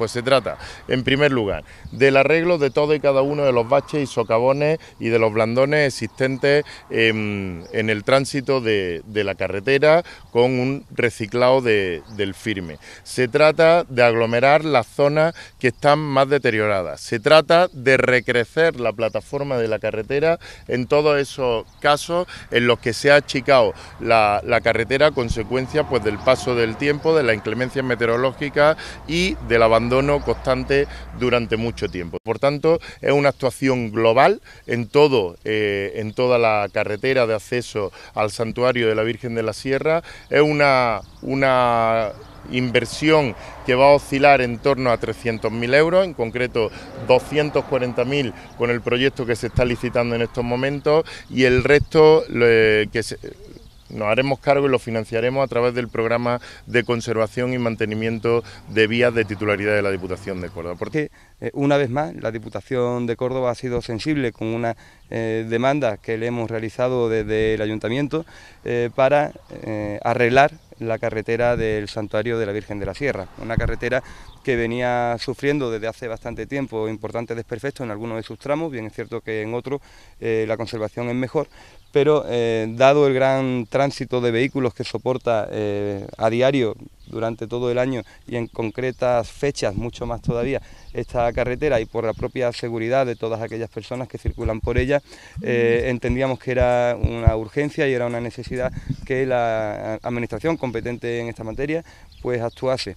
Pues se trata, en primer lugar, del arreglo de todo y cada uno de los baches y socavones y de los blandones existentes em, en, el tránsito de, la carretera con un reciclado del firme. Se trata de aglomerar las zonas que están más deterioradas. Se trata de recrecer la plataforma de la carretera en todos esos casos en los que se ha achicado la, carretera a consecuencia pues, del paso del tiempo, de las inclemencias meteorológicas y del abandono constante durante mucho tiempo. Por tanto, es una actuación global en, todo, eh, en toda la carretera de acceso al santuario de la Virgen de la Sierra. Es una, una inversión que va a oscilar en torno a 300.000 euros, en concreto 240.000 con el proyecto que se está licitando en estos momentos y el resto eh, que se, nos haremos cargo y lo financiaremos a través del programa de conservación y mantenimiento de vías de titularidad de la Diputación de Córdoba. Porque eh, una vez más la Diputación de Córdoba ha sido sensible con una eh, demanda que le hemos realizado desde el Ayuntamiento eh, para arreglar la carretera del Santuario de la Virgen de la Sierra, una carretera que venía sufriendo desde hace bastante tiempo importantes desperfectos en algunos de sus tramos, bien es cierto que en otros eh, la conservación es mejor, pero eh, dado el gran tránsito de vehículos que soporta eh, a diario durante todo el año y en concretas fechas, mucho más todavía, esta carretera y por la propia seguridad de todas aquellas personas que circulan por ella, eh, entendíamos que era una urgencia y era una necesidad que la Administración competente en esta materia pues actuase.